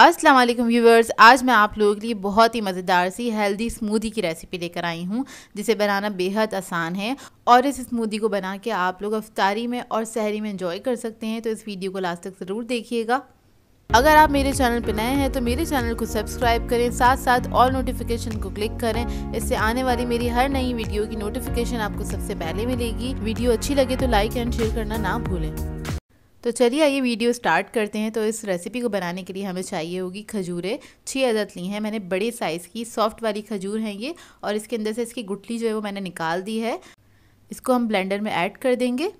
अस्सलाम वालेकुम व्यूवर्स आज मैं आप लोगों के लिए बहुत ही मज़ेदार सी हेल्दी स्मूदी की रेसिपी लेकर आई हूँ जिसे बनाना बेहद आसान है और इस स्मूदी को बना के आप लोग अफ्तारी में और सहरी में इंजॉय कर सकते हैं तो इस वीडियो को लास्ट तक ज़रूर देखिएगा अगर आप मेरे चैनल पर नए हैं तो मेरे चैनल को सब्सक्राइब करें साथ साथ ऑल नोटिफिकेशन को क्लिक करें इससे आने वाली मेरी हर नई वीडियो की नोटिफिकेशन आपको सबसे पहले मिलेगी वीडियो अच्छी लगे तो लाइक एंड शेयर करना ना भूलें तो चलिए आइए वीडियो स्टार्ट करते हैं तो इस रेसिपी को बनाने के लिए हमें चाहिए होगी खजूरें छः अदद ली हैं मैंने बड़े साइज़ की सॉफ्ट वाली खजूर हैं ये और इसके अंदर से इसकी गुटली जो है वो मैंने निकाल दी है इसको हम ब्लेंडर में ऐड कर देंगे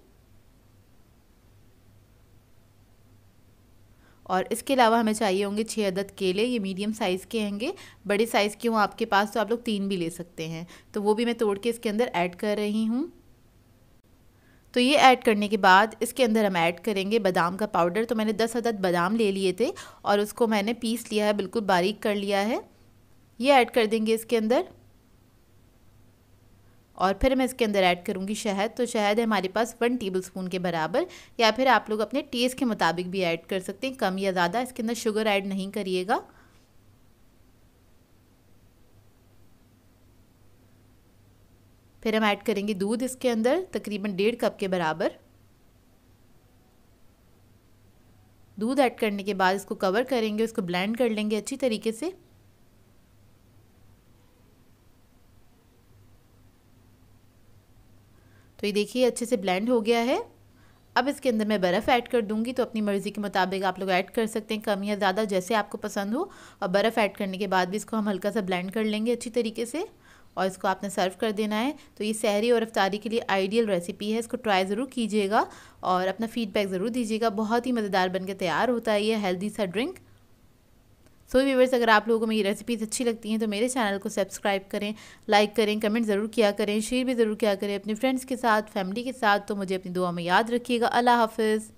और इसके अलावा हमें चाहिए होंगे छः अदद केले ये मीडियम साइज़ के होंगे बड़े साइज़ के हों आपके पास तो आप लोग तीन भी ले सकते हैं तो वो भी मैं तोड़ के इसके अंदर ऐड कर रही हूँ तो ये ऐड करने के बाद इसके अंदर हम ऐड करेंगे बादाम का पाउडर तो मैंने दस अदद बादाम ले लिए थे और उसको मैंने पीस लिया है बिल्कुल बारीक कर लिया है ये ऐड कर देंगे इसके अंदर और फिर मैं इसके अंदर ऐड करूँगी शहद तो शहद है हमारे पास वन टेबल स्पून के बराबर या फिर आप लोग अपने टेस्ट के मुताबिक भी ऐड कर सकते हैं कम या ज़्यादा इसके अंदर शुगर ऐड नहीं करिएगा फिर हम ऐड करेंगे दूध इसके अंदर तकरीबन डेढ़ कप के बराबर दूध ऐड करने के बाद इसको कवर करेंगे इसको ब्लेंड कर लेंगे अच्छी तरीके से तो ये देखिए अच्छे से ब्लेंड हो गया है अब इसके अंदर मैं बर्फ़ ऐड कर दूंगी तो अपनी मर्ज़ी के मुताबिक आप लोग ऐड कर सकते हैं कम या ज़्यादा जैसे आपको पसंद हो और बर्फ़ ऐड करने के बाद भी इसको हम हल्का सा ब्लेंड कर लेंगे अच्छी तरीके से और इसको आपने सर्व कर देना है तो ये सहरी और रफ्तारी के लिए आइडियल रेसिपी है इसको ट्राई ज़रूर कीजिएगा और अपना फीडबैक ज़रूर दीजिएगा बहुत ही मज़ेदार बन के तैयार होता है ये हेल्दी सा ड्रिंक सो so, व्यूवर्स अगर आप लोगों को मेरी रेसिपीज़ अच्छी लगती हैं तो मेरे चैनल को सब्सक्राइब करें लाइक करें कमेंट ज़रूर किया करें शेयर भी ज़रूर किया करें अपने फ्रेंड्स के साथ फैमिली के साथ तो मुझे अपनी दुआ में याद रखिएगा अल्लाह हाफिज़